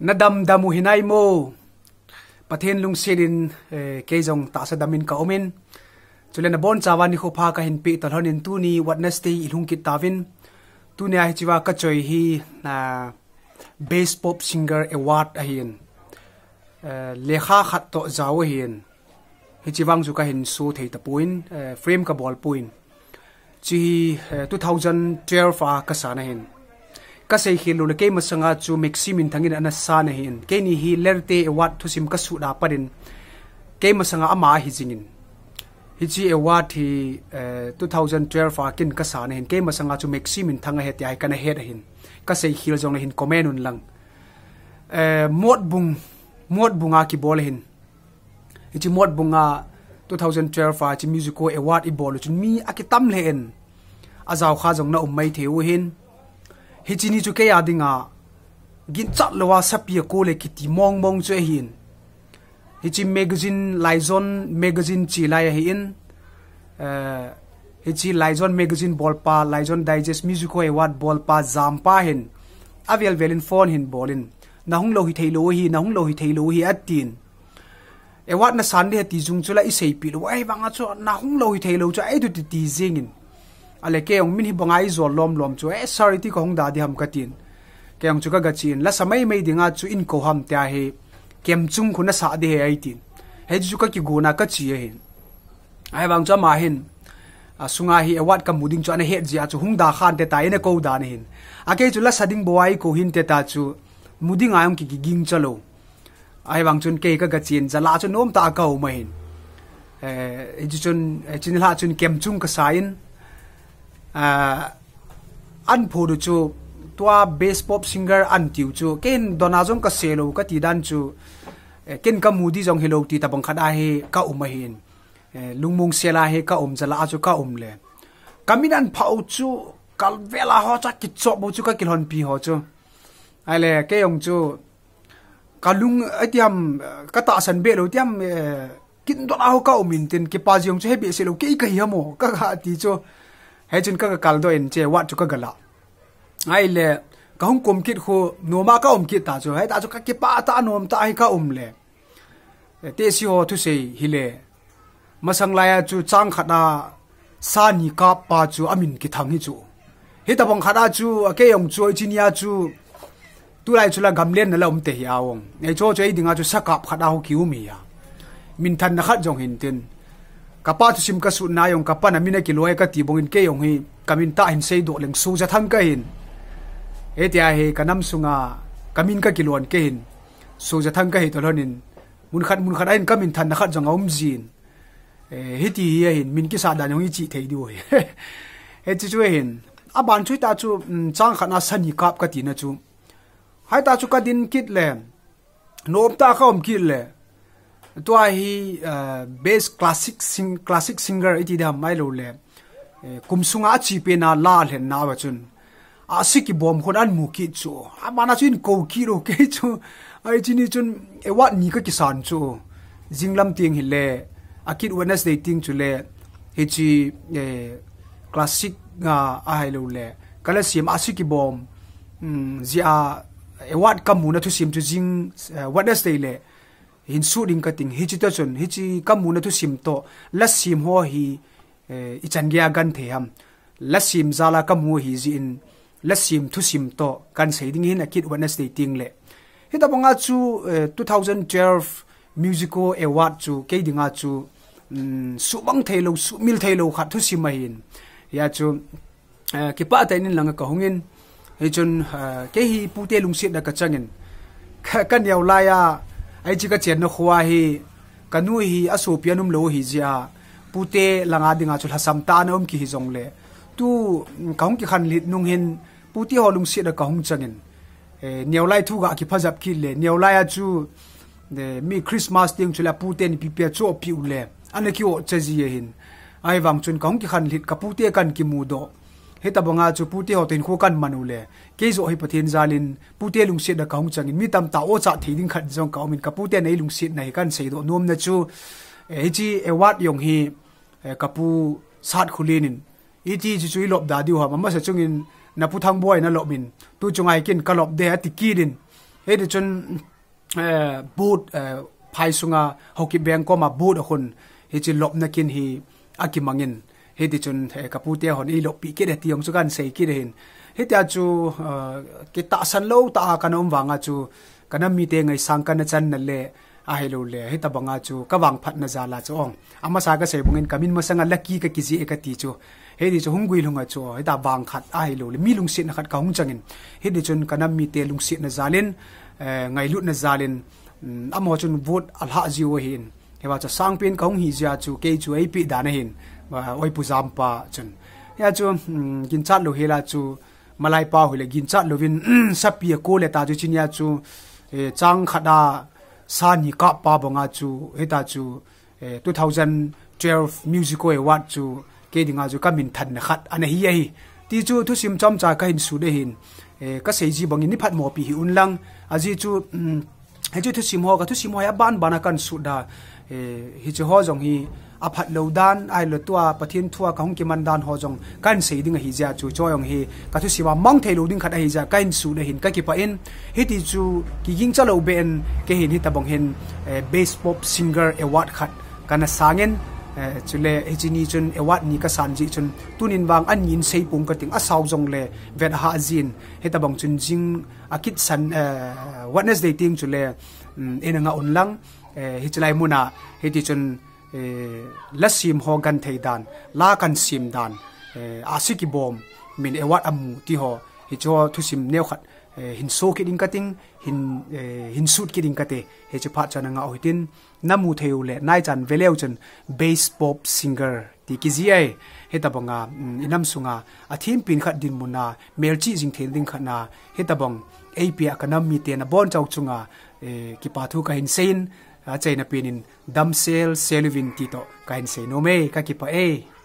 nadam damu hinai mo pathen lung sirin eh, ke jong ta sa damin ka omin chulen na bon chawa ni khopa ka hin pi talhon in tu ni wednesday ilung kit tawin tu ne ai chiwa ka choi hi na bass pop singer award a hin eh, lekha khat to zaw hin hi chiwang chu ka hin su thei ta puin eh, frame ka ball puin chi 2012 a ka sana hin kasei hi lule ke masanga chu maximin thangin ana sa na hin ke ni hi lerte award thusim ka su da parin ke masanga ama hi jingin hi chi award hi 2012 a kin ka sa na hin ke masanga chu maximin thanga he tai kana he hin kasei hil jong na hin comment un lang eh, mot bung mot bunga ki bol hin hi chi mot bunga 2012 a chi musical award i bol chu mi akitam le en azaw kha jong na um mai theu hin hichini chu ke adinga gin chat lowa sapia ko le kiti mong mong chu hin hichi magazine laizon magazine chi lai hi in eh, hichi laizon magazine bolpa laizon digest music ko ewat bolpa zampa hin avial velin phone hin bolin nahung lo hi thailo hi nahung lo hi thailo hi atin ewat na san de ti jung chula i sei pi lo ai wanga cho nahung lo hi thailo chu ai du ti ti jingin ale ke ong min hi bongai zol lom lom chu e sorry ti kong da di ham katin ke ong chu ka gachin la samai mai dinga chu in ko ham ta he kem chung khuna sa de he ai tin he chu ka ki guna ka chi he ai wang cha ma hin sunga hi awat ka muding chu ana he jia chu hung da khan te ta ene ko da ne hin ake chu la sading boai ko hin te ta chu muding ayam ki ki ging chalo ai wang chun ke ka gachin jala chu nom ta ka ma hin eh, e chu chun e chin la chun kem chung ka sain an phu du chu tua bass pop singer an tiu chu ken donazong ka selo ka ti dan chu ken ka mudi jong hilo ti tabang khada he ka umma hin lungmung sela he ka um jala chu ka um le kamin an phau chu kalvela ho cha ki chop bu chu ka kilhon pi ho chu ai le ke yong chu kalung atiam kata san be lo tiam kin do ho ka umin tin ki pa jong chu he be selo ke ka hi mo ka ga ti chu he chun ka kal do in che wat chu ka gala ai le ka hung kum kit khu no ma ka um kit ta chu hay ta chu ka ki pa ta nom ta ai ka um le te si ho thu se hi le masang la ya à, chu chang khata sa ni ka pa chu amin ki thang hi chu hi ta bong khata chu à, ke yong chu chin ya chu tu lai chu la gam len na la um te hi awong nei cho chei dinga chu sakap khata ho ki um à. ya min than na khat jong hin tin kapa tu sim ka su na yong kapa na mina kiloi ka ti bongin ke yong hi kamin ta hin sei do leng su ja thang ka hin etia he kanam sunga kamin ka an ke hin su ja thang ka hi tolonin mun khat mun khat ain kamin than na khat jong om um zin, he ti hi hin min ki sa dan yong chi thei du he he chi chu e hin a ban chui ta chu mm, chang khana sani kap ka ti na chu hai ta chu ka din kit le nom ta ka om kit le tua hi uh, bass classic sing classic singer iti da mai lo le eh, kumsunga chi pe na la le na wa chun a si ki bom khon an mu ki chu a mana chun ko ki ro ke chu ai chini chun e wa ni ka ki san chu jinglam tiang hi le akit wednesday ting chu le hi chi eh, classic nga a hai lo le kala sim a si ki bom mm, zia e wat kamu na thu sim chu jing eh, wednesday le hin su ding ka ting hi chi ta chun hi chi ka mu na tu sim to la sim ho hi eh, i chan gya gan the ham la sim zala ka mu hi ji in la sim thu sim to kan sei ding hin akit wednesday ting le hi ta bonga chu 2012 eh, musical award chu ke dinga chu mm, su bang thailo su mil thailo khat thu sim hin ya chu eh, ki pa ta in langa ka hungin hi chun ke hi pute lungsit da ka changin kan yaw la ya ไอจิกาเจนนขวาฮีกันนูฮีอสูพยานุมโลฮีจ้าปูเตลังอาดิงาจุลฮัสัมตานอมกิฮิจงเลตู้กังกิขันลิดนุงเห็นปูเตหอลุงเสียดกังจังเงินเนียวไลทุกะกิพัจับกิเลเนียวไลอาจูมีคริสต์มาสติงจุลปูเตนปิเปียจูอพิอุเลอันนี้คือเจจีเห็นไอวังจุนกังกิขันลิดกับปูเตกันกิมูโด he tabonga chu pute hotin khu kan manule ke zo hi pathin zalin pute lungsit da kaung changin mi tam ta o cha thiding khat jong ka min ka pute nei lungsit nei kan sei do nom na chu e chi award eh, yong hi eh, kapu sát khulinin iti chu chu lop da diu ha ma sa chungin na pu thang boy na lop min tu chungai kin ka lop de ati kidin he de chun boot phai sunga hockey bank ko ma boot hun he chi lop na kin hi akimangin heti chun eh, kaputia hon i lopi ki de tiong chu kan sei eh, ki de hin hetia chu ki ta san lo ta kan om wanga chu kana mi te ngai sang kan chan na le a helo le heta banga chu ka wang phat na zala chu ong ama sa ka sei bungin kamin ma sanga laki ka kizi e ka ti chu hedi chu hungui lunga chu ta wang khat a helo le mi lung sit na khat ka hung changin hedi chun kana mi te lung sit na zalin eh, ngai lut na zalin mm, amo chun vot alha jiwa hin hewa cha sangpin ka hung hi ja chu ke chu ai pi dana hin oi puzam pa chun ya chu kin ừ, chat lo hela chu malai pa hule gin chat lo win ừ, sapia ko le ta chu chin ya chu chang khada sa ni ka pa bonga chu heta chu 2012 musical ko award chu ke dinga chu kamin than na khat an à, hi hi ti chu thu sim chom cha ka hin su de hin ka sei ji bangin ni phat mo pi hi un lang aji à, chu ừ, hay chu thu sim ho ka thu sim ho ya ban bana kan su da eh, hi chu ho jong hi aphat lo dan ai lo tua pathin thua ka hong ki man dan ho jong kan sei ding hi ja chu choyong hi ka thu siwa mang thei lo ding khat hi ja kain su da hin ka ki pa in hi ti chu ki ging chalo ben ke hin hi tabong hin eh, base pop singer award khat kana sangen Eh, chu le ejini eh, chun ewat eh, ni ka san ji chun tunin wang an yin sei pum ka ting asaw jong le vet ha jin heta bang chun jing akit san wednesday ting chu le mm, ena nga onlang hi chulai muna heti chun la sim ho gan thei đàn la gan sim dan asiki bom min ewat amu ti ho hi cho thu sim neo khát Eh, hin so ke ding kating hin eh, hin suit ke ding kate he che phat chana nga hoitin namu theu le nai chan veleu chan bass pop singer ti ki ji ai he ta bonga mm, inam sunga athim pin khat din muna melchi jing thel ding khana he ta bong ap akanam mi te na bon chau chunga eh, ki pathu ka hin sein a chaina pinin dam sel selvin ti to kain sei no me ka ki pa e